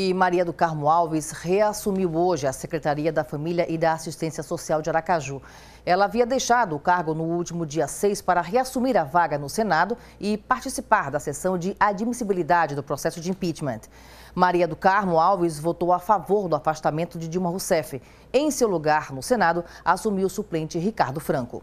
E Maria do Carmo Alves reassumiu hoje a Secretaria da Família e da Assistência Social de Aracaju. Ela havia deixado o cargo no último dia 6 para reassumir a vaga no Senado e participar da sessão de admissibilidade do processo de impeachment. Maria do Carmo Alves votou a favor do afastamento de Dilma Rousseff. Em seu lugar, no Senado, assumiu o suplente Ricardo Franco.